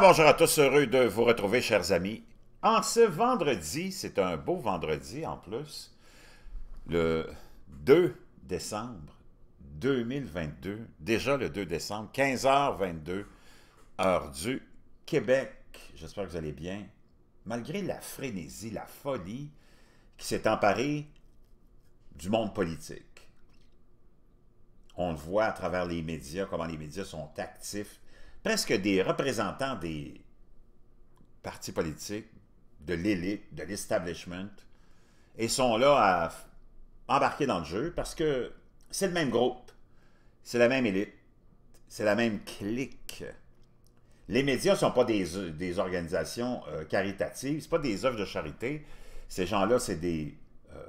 bonjour à tous, heureux de vous retrouver, chers amis. En ce vendredi, c'est un beau vendredi en plus, le 2 décembre 2022, déjà le 2 décembre, 15h22, heure du Québec. J'espère que vous allez bien. Malgré la frénésie, la folie qui s'est emparée du monde politique, on le voit à travers les médias, comment les médias sont actifs presque des représentants des partis politiques, de l'élite, de l'establishment, et sont là à embarquer dans le jeu parce que c'est le même groupe, c'est la même élite, c'est la même clique. Les médias ne sont pas des, organisations euh, caritatives, ce pas des œuvres de charité. Ces gens-là, c'est des euh,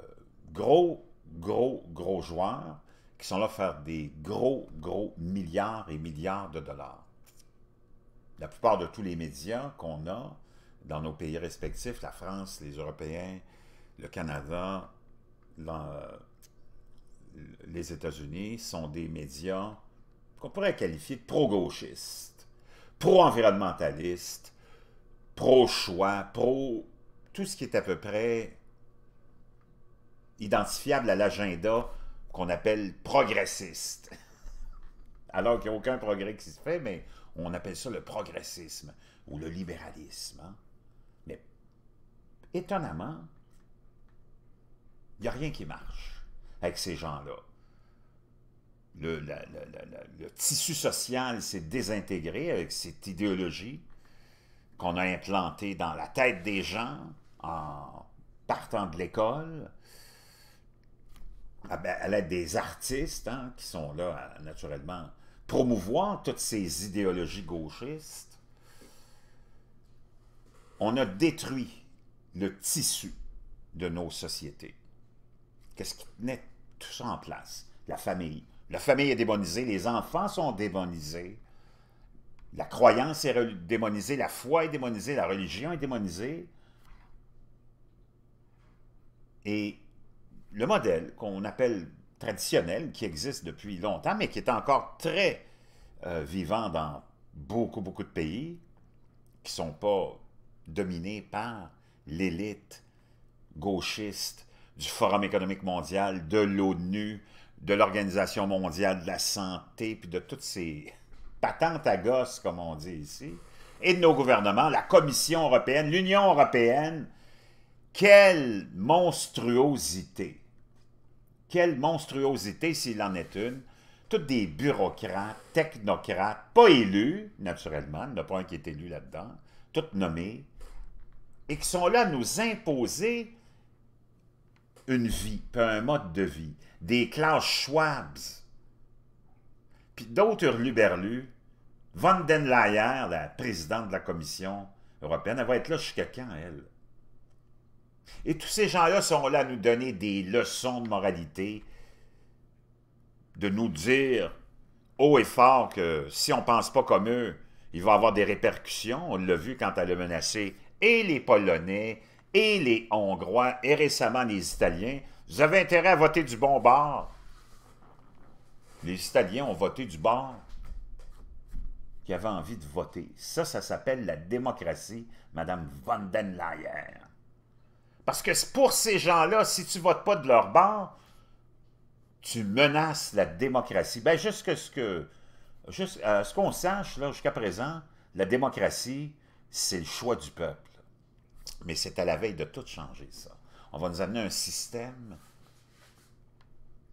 gros, gros, gros joueurs qui sont là pour faire des gros, gros milliards et milliards de dollars la plupart de tous les médias qu'on a dans nos pays respectifs, la France, les Européens, le Canada, les États-Unis, sont des médias qu'on pourrait qualifier de pro-gauchistes, pro-environnementalistes, pro-choix, pro tout ce qui est à peu près identifiable à l'agenda qu'on appelle progressiste alors qu'il n'y a aucun progrès qui se fait, mais on appelle ça le progressisme ou le libéralisme. Hein. Mais étonnamment, il n'y a rien qui marche avec ces gens-là. Le, tissu social s'est désintégré avec cette idéologie qu'on a implantée dans la tête des gens en partant de l'école, à, ben, l'aide des artistes hein, qui sont là, euh, naturellement, promouvoir toutes ces idéologies gauchistes, on a détruit le tissu de nos sociétés. Qu'est-ce qui tenait tout ça en place? La famille. La famille est démonisée, les enfants sont démonisés, la croyance est démonisée, la foi est démonisée, la religion est démonisée. Et le modèle qu'on appelle traditionnel qui existe depuis longtemps, mais qui est encore très euh, vivant dans beaucoup, beaucoup de pays qui ne sont pas dominés par l'élite gauchiste du Forum économique mondial, de l'ONU, de l'Organisation mondiale de la santé, puis de toutes ces patentes à gosses, comme on dit ici, et de nos gouvernements, la Commission européenne, l'Union européenne. Quelle monstruosité! Quelle monstruosité s'il en est une. Toutes des bureaucrates, technocrates, pas élus, naturellement, il n'y en a pas un qui est élu là-dedans, toutes nommées, et qui sont là à nous imposer une vie, un mode de vie. Des classes Schwabs, puis d'autres hurluberlus. Von den Leyer, la présidente de la Commission européenne, elle va être là jusqu'à quand, elle? Et tous ces gens-là sont là à nous donner des leçons de moralité, de nous dire haut et fort que si on ne pense pas comme eux, il va avoir des répercussions. On l'a vu quand elle a menacé et les Polonais, et les Hongrois, et récemment les Italiens. Vous avez intérêt à voter du bon bord. Les Italiens ont voté du bord qui avait envie de voter. Ça, ça s'appelle la démocratie, Madame von den Leyen. Parce que pour ces gens-là, si tu votes pas de leur bord, tu menaces la démocratie. Bien, jusqu'à ce que, euh, ce qu'on sache, là, jusqu'à présent, la démocratie, c'est le choix du peuple. Mais c'est à la veille de tout changer, ça. On va nous amener un système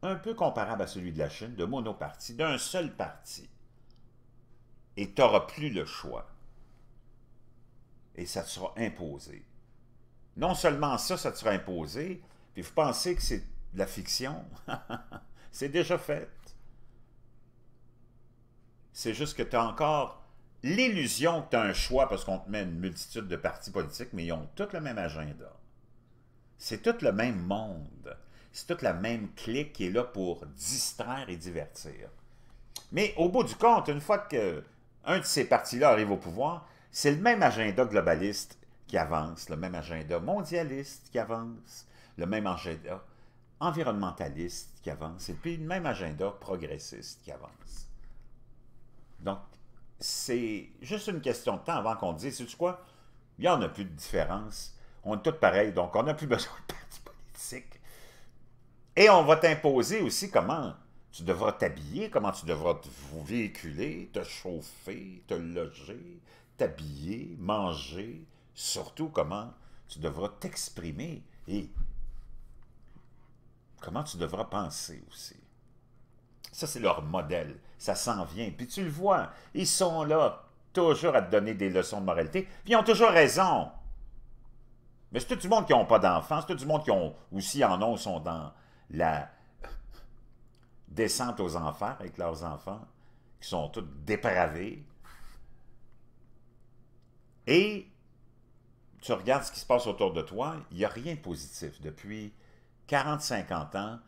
un peu comparable à celui de la Chine, de monopartie, d'un seul parti. Et tu n'auras plus le choix. Et ça te sera imposé. Non seulement ça, ça te sera imposé, puis vous pensez que c'est de la fiction. c'est déjà fait. C'est juste que tu as encore l'illusion que tu as un choix parce qu'on te met une multitude de partis politiques, mais ils ont tous le même agenda. C'est tout le même monde. C'est toute la même clique qui est là pour distraire et divertir. Mais au bout du compte, une fois que un de ces partis-là arrive au pouvoir, c'est le même agenda globaliste qui avance, le même agenda mondialiste qui avance, le même agenda environnementaliste qui avance, et puis le même agenda progressiste qui avance. Donc, c'est juste une question de temps avant qu'on dise, sais quoi, il n'y en a plus de différence, on est tous pareils, donc on n'a plus besoin de parti politique. Et on va t'imposer aussi comment tu devras t'habiller, comment tu devras te véhiculer, te chauffer, te loger, t'habiller, manger, surtout comment tu devras t'exprimer et comment tu devras penser aussi. Ça, c'est leur modèle. Ça s'en vient. Puis tu le vois, ils sont là toujours à te donner des leçons de moralité, puis ils ont toujours raison. Mais c'est tout du monde qui n'ont pas d'enfants, c'est tout du monde qui ont aussi en ont, sont dans la descente aux enfers avec leurs enfants, qui sont tous dépravés. Et tu regardes ce qui se passe autour de toi, il n'y a rien de positif. Depuis 40-50 ans,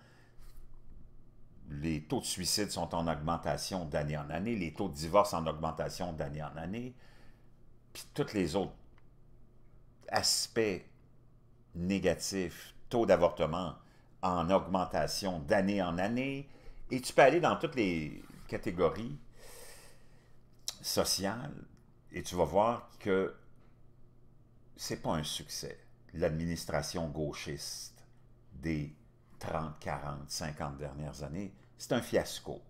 les taux de suicide sont en augmentation d'année en année, les taux de divorce en augmentation d'année en année, puis tous les autres aspects négatifs, taux d'avortement en augmentation d'année en année, et tu peux aller dans toutes les catégories sociales, et tu vas voir que c'est pas un succès. L'administration gauchiste des 30, 40, 50 dernières années, c'est un fiasco.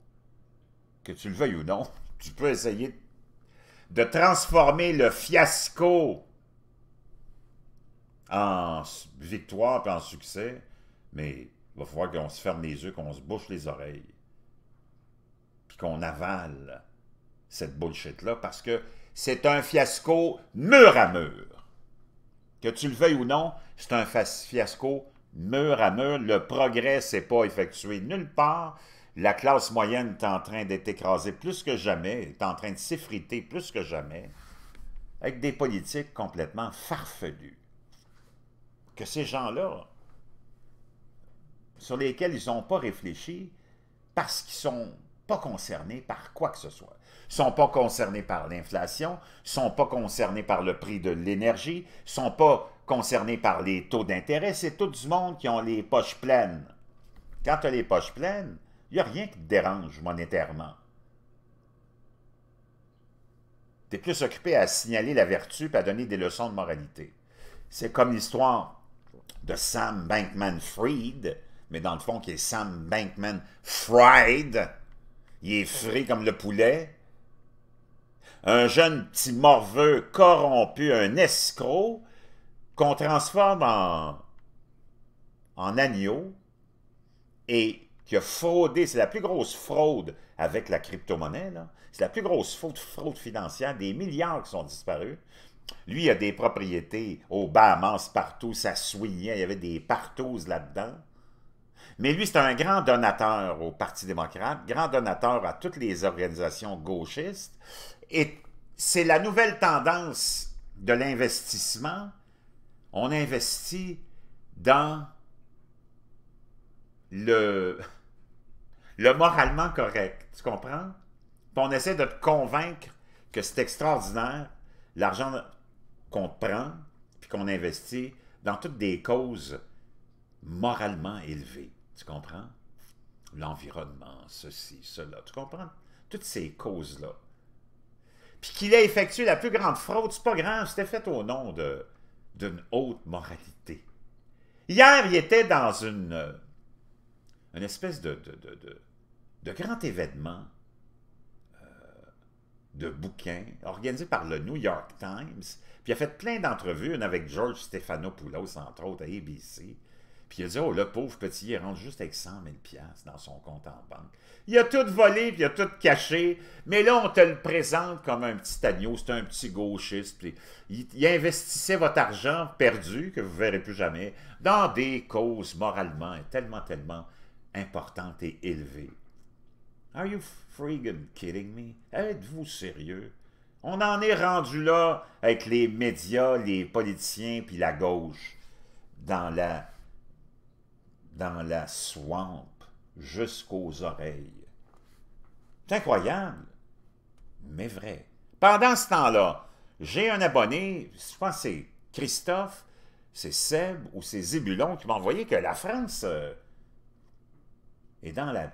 Que tu le veuilles ou non, tu peux essayer de transformer le fiasco en victoire et en succès, mais il va falloir qu'on se ferme les yeux, qu'on se bouche les oreilles, puis qu'on avale cette bullshit-là, parce que c'est un fiasco mur à mur. Que tu le veuilles ou non, c'est un fiasco mur à mur. Le progrès ne s'est pas effectué nulle part. La classe moyenne est en train d'être écrasée plus que jamais, est en train de s'effriter plus que jamais, avec des politiques complètement farfelues. Que ces gens-là, sur lesquels ils n'ont pas réfléchi, parce qu'ils sont pas concernés par quoi que ce soit. Ils sont pas concernés par l'inflation, sont pas concernés par le prix de l'énergie, sont pas concernés par les taux d'intérêt. C'est tout du monde qui ont les poches pleines. Quand tu as les poches pleines, il n'y a rien qui te dérange monétairement. Tu es plus occupé à signaler la vertu et à donner des leçons de moralité. C'est comme l'histoire de Sam Bankman-Fried, mais dans le fond qui est Sam Bankman-Fried, il est frais comme le poulet. Un jeune petit morveux corrompu, un escroc, qu'on transforme en, en agneau et qui a fraudé, c'est la plus grosse fraude avec la crypto-monnaie, c'est la plus grosse fraude, fraude financière, des milliards qui sont disparus. Lui, il a des propriétés au Bahamas partout, ça souillait. il y avait des partous là-dedans. Mais lui, c'est un grand donateur au Parti démocrate, grand donateur à toutes les organisations gauchistes. Et c'est la nouvelle tendance de l'investissement. On investit dans le, le moralement correct, tu comprends? Puis on essaie de te convaincre que c'est extraordinaire l'argent qu'on prend puis qu'on investit dans toutes des causes moralement élevées. Tu comprends? L'environnement, ceci, cela. Tu comprends? Toutes ces causes-là. Puis qu'il a effectué la plus grande fraude, c'est pas grand, c'était fait au nom d'une haute moralité. Hier, il était dans une, euh, une espèce de, de, de, de, grand événement euh, de bouquins organisé par le New York Times. Puis il a fait plein d'entrevues, une avec George Stephanopoulos, entre autres, à ABC. Puis il a dit, oh, le pauvre petit, il rentre juste avec 100 000 dans son compte en banque. Il a tout volé, puis il a tout caché. Mais là, on te le présente comme un petit agneau, c'est un petit gauchiste. Puis il, investissait votre argent perdu, que vous ne verrez plus jamais, dans des causes moralement tellement, tellement importantes et élevées. Are you freaking kidding me? Êtes-vous sérieux? On en est rendu là avec les médias, les politiciens, puis la gauche, dans la dans la swamp jusqu'aux oreilles. C'est incroyable, mais vrai. Pendant ce temps-là, j'ai un abonné, je pense que c'est Christophe, c'est Seb ou c'est Zébulon qui m'a envoyé que la France euh, est dans la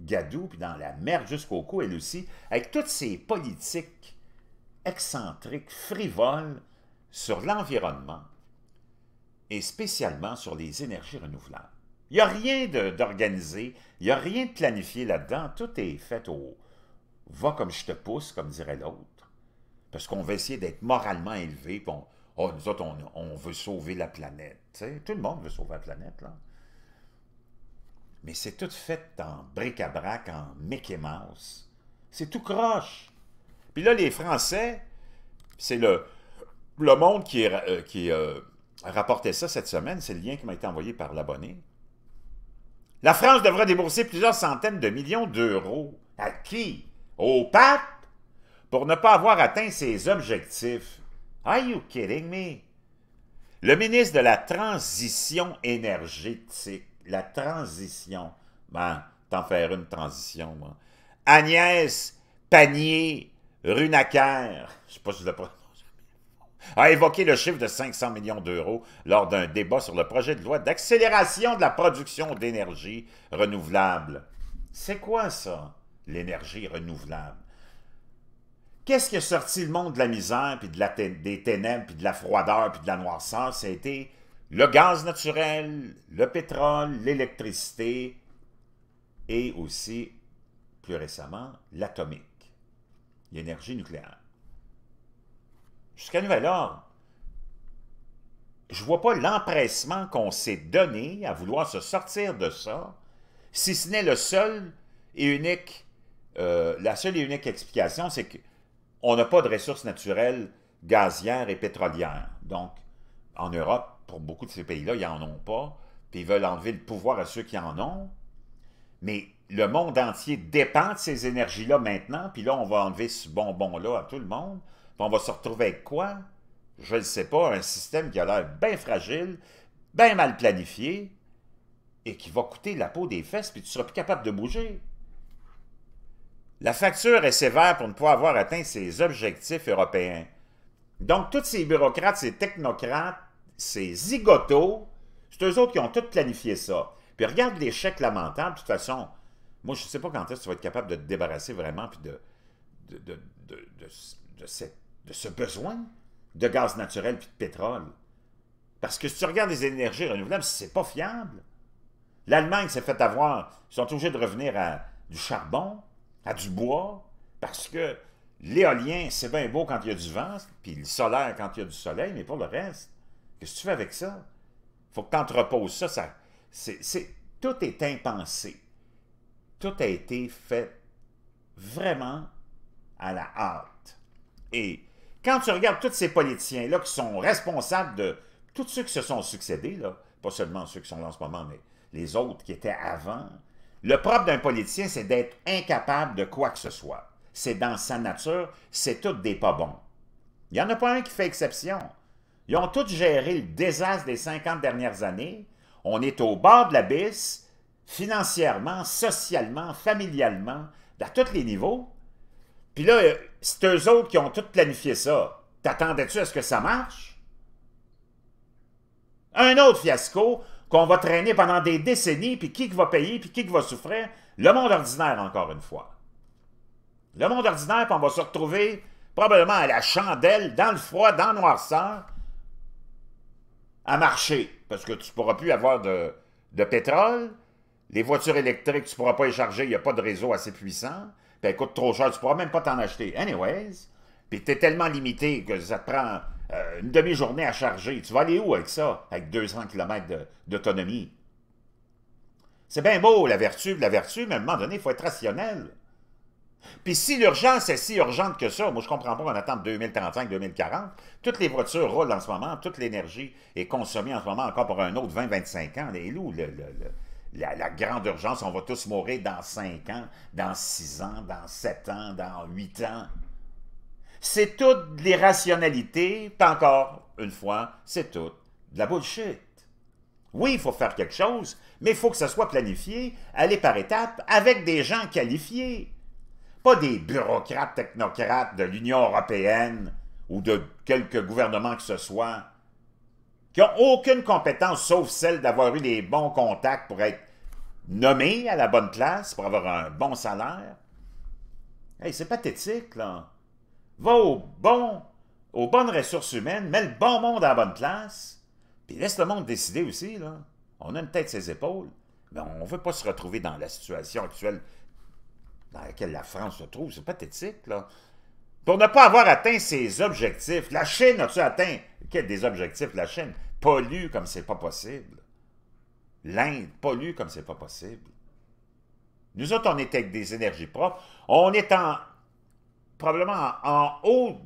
gadoue puis dans la merde jusqu'au cou, elle aussi, avec toutes ces politiques excentriques, frivoles sur l'environnement et spécialement sur les énergies renouvelables. Il n'y a rien d'organisé, il n'y a rien de planifié là-dedans. Tout est fait au « va comme je te pousse », comme dirait l'autre. Parce qu'on veut essayer d'être moralement élevé, on, oh, nous autres, on, veut sauver la planète. tout le monde veut sauver la planète, là. Mais c'est tout fait en bric-à-brac, en Mickey Mouse. C'est tout croche. Puis là, les Français, c'est le, le monde qui, euh, qui euh, rapportait ça cette semaine, c'est le lien qui m'a été envoyé par l'abonné. La France devra débourser plusieurs centaines de millions d'euros. À qui? Au pape? Pour ne pas avoir atteint ses objectifs. Are you kidding me? Le ministre de la Transition énergétique. La transition. Ben, t'en faire une transition, moi. Agnès Panier-Runacker. Je sais pas si je le a évoqué le chiffre de 500 millions d'euros lors d'un débat sur le projet de loi d'accélération de la production d'énergie renouvelable. C'est quoi ça, l'énergie renouvelable? Qu'est-ce qui a sorti le monde de la misère, puis de la des ténèbres, puis de la froideur, puis de la noirceur? été le gaz naturel, le pétrole, l'électricité et aussi, plus récemment, l'atomique, l'énergie nucléaire jusqu'à nouvel ordre, je vois pas l'empressement qu'on s'est donné à vouloir se sortir de ça, si ce n'est le seul et unique, euh, la seule et unique explication, c'est qu'on n'a pas de ressources naturelles gazières et pétrolières. Donc, en Europe, pour beaucoup de ces pays-là, ils n'en ont pas, puis ils veulent enlever le pouvoir à ceux qui en ont. Mais le monde entier dépend de ces énergies-là maintenant, puis là, on va enlever ce bonbon-là à tout le monde on va se retrouver avec quoi? Je ne sais pas, un système qui a l'air bien fragile, bien mal planifié, et qui va coûter la peau des fesses, puis tu ne seras plus capable de bouger. La facture est sévère pour ne pas avoir atteint ses objectifs européens. Donc, tous ces bureaucrates, ces technocrates, ces zigotos, c'est eux autres qui ont tout planifié ça. Puis regarde l'échec lamentable, de toute façon. Moi, je ne sais pas quand est-ce que tu vas être capable de te débarrasser vraiment puis de, de cette de ce besoin de gaz naturel puis de pétrole. Parce que si tu regardes les énergies renouvelables, c'est pas fiable. L'Allemagne s'est fait avoir, ils sont obligés de revenir à du charbon, à du bois, parce que l'éolien, c'est bien beau quand il y a du vent, puis le solaire quand il y a du soleil, mais pour le reste, qu'est-ce que tu fais avec ça? faut que tu entreposes ça. c'est, tout est impensé. Tout a été fait vraiment à la hâte. Et quand tu regardes tous ces politiciens-là qui sont responsables de tous ceux qui se sont succédés, là, pas seulement ceux qui sont là en ce moment, mais les autres qui étaient avant, le propre d'un politicien, c'est d'être incapable de quoi que ce soit. C'est dans sa nature, c'est tout des pas bons. Il n'y en a pas un qui fait exception. Ils ont tous géré le désastre des 50 dernières années. On est au bord de l'abysse, financièrement, socialement, familialement, à tous les niveaux. Puis là, c'est eux autres qui ont tout planifié ça. T'attendais-tu à ce que ça marche? Un autre fiasco qu'on va traîner pendant des décennies, puis qui, va payer, puis qui, qui va souffrir? Le monde ordinaire, encore une fois. Le monde ordinaire, puis on va se retrouver probablement à la chandelle, dans le froid, dans le noirceur, à marcher, parce que tu ne pourras plus avoir de, de pétrole, les voitures électriques, tu ne pourras pas les charger, il n'y a pas de réseau assez puissant puis ben, elle trop cher, tu pourras même pas t'en acheter. Anyways, puis tu es tellement limité que ça te prend euh, une demi-journée à charger. Tu vas aller où avec ça, avec 200 km d'autonomie? C'est bien beau, la vertu, la vertu, mais à un moment donné, il faut être rationnel. Puis si l'urgence est si urgente que ça, moi je comprends pas qu'on attend 2035-2040, toutes les voitures roulent en ce moment, toute l'énergie est consommée en ce moment encore pour un autre 20-25 ans. Les loups, le, le, le la, grande urgence, on va tous mourir dans cinq ans, dans six ans, dans sept ans, dans huit ans. C'est toute l'irrationalité, encore une fois, c'est tout de la bullshit. Oui, il faut faire quelque chose, mais il faut que ce soit planifié, aller par étapes, avec des gens qualifiés. Pas des bureaucrates technocrates de l'Union européenne ou de quelque gouvernement que ce soit qui n'ont aucune compétence sauf celle d'avoir eu des bons contacts pour être nommé à la bonne place, pour avoir un bon salaire. c'est pathétique, là. Va bon, aux bonnes ressources humaines, mets le bon monde à la bonne place, puis laisse le monde décider aussi, là. On a une tête ses épaules, mais on ne veut pas se retrouver dans la situation actuelle dans laquelle la France se trouve. C'est pathétique, là. Pour ne pas avoir atteint ses objectifs, la Chine a-tu atteint des objectifs la Chine? Pollue comme c'est pas possible. L'Inde pollue comme c'est pas possible. Nous autres, on est avec des énergies propres. On est en probablement en, haut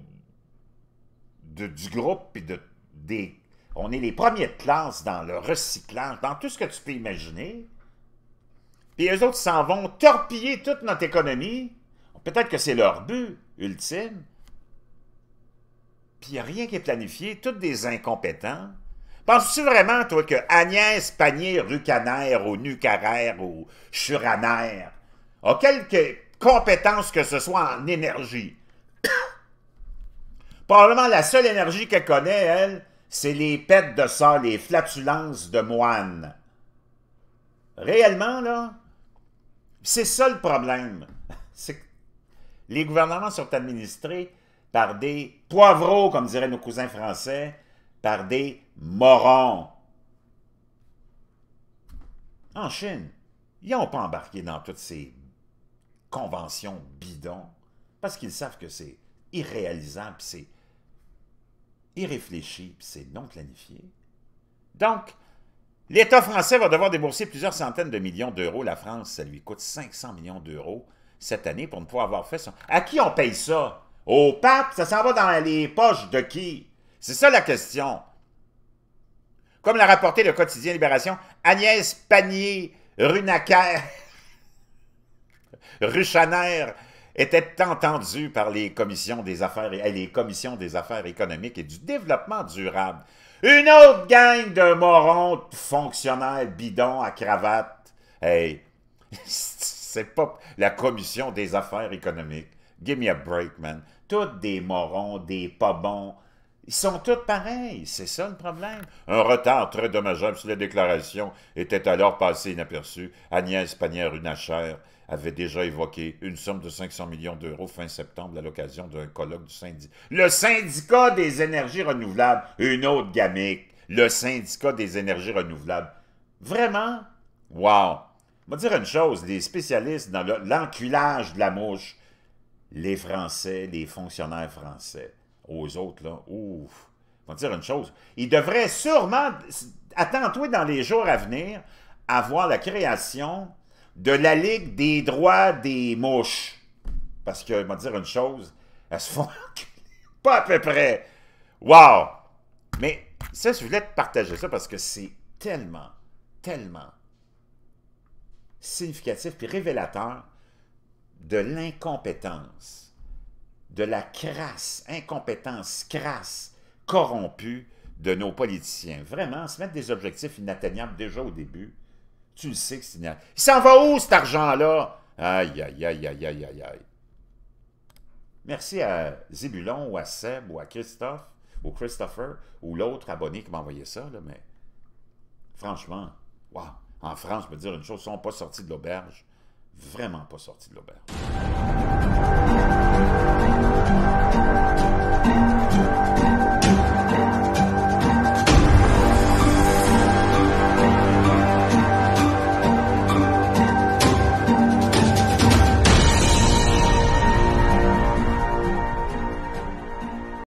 de, du groupe de, des. On est les premiers de classe dans le recyclage, dans tout ce que tu peux imaginer. Puis eux autres s'en vont torpiller toute notre économie. Peut-être que c'est leur but ultime, puis il rien qui est planifié, toutes des incompétents. Penses-tu vraiment, toi, que Agnès Panier, rucaner ou Nucaraire ou Churanaire a quelque compétence que ce soit en énergie? Probablement la seule énergie qu'elle connaît, elle, c'est les pètes de sol, les flatulences de moines. Réellement, là, c'est ça le problème. C'est les gouvernements sont administrés par des poivreaux, comme diraient nos cousins français, par des morons. En Chine, ils n'ont pas embarqué dans toutes ces conventions bidons parce qu'ils savent que c'est irréalisable, c'est irréfléchi, c'est non planifié. Donc, l'État français va devoir débourser plusieurs centaines de millions d'euros. La France, ça lui coûte 500 millions d'euros cette année pour ne pas avoir fait ça. À qui on paye ça? Au pape? Ça s'en va dans les poches de qui? C'est ça la question. Comme l'a rapporté le quotidien Libération, Agnès Panier, runacker Ruchaner, était entendue par les commissions des affaires, et, eh, les commissions des affaires économiques et du développement durable. Une autre gang de morons fonctionnaires bidons à cravate. Hey, C'est pas la commission des affaires économiques. Give me a break, man. Toutes des morons, des pas bons. Ils sont tous pareils, c'est ça le problème. Un retard très dommageable sur les déclarations était alors passé inaperçu. Agnès Pannier-Runacher avait déjà évoqué une somme de 500 millions d'euros fin septembre à l'occasion d'un colloque du syndicat. Le syndicat des énergies renouvelables, une autre gamique. Le syndicat des énergies renouvelables. Vraiment? Wow! Je va dire une chose, les spécialistes dans l'enculage de la mouche, les Français, les fonctionnaires français, aux autres, là, ouf, dire une chose, ils devraient sûrement, attends-toi dans les jours à venir, avoir la création de la Ligue des droits des mouches. Parce que, va dire une chose, elles se font pas à peu près. Wow! Mais ça, je voulais te partager ça parce que c'est tellement, tellement significatif et révélateur de l'incompétence, de la crasse, incompétence crasse, corrompue de nos politiciens. Vraiment, se mettre des objectifs inatteignables déjà au début, tu le sais que c'est inatteignable. Il s'en va où cet argent-là? Aïe, aïe, aïe, aïe, aïe, aïe, aïe. Merci à Zébulon ou à Seb ou à Christophe ou Christopher ou l'autre abonné qui m'a envoyé ça, mais franchement, waouh! en France, je peux dire une chose, ils sont pas sortis de l'auberge, vraiment pas sortis de l'auberge.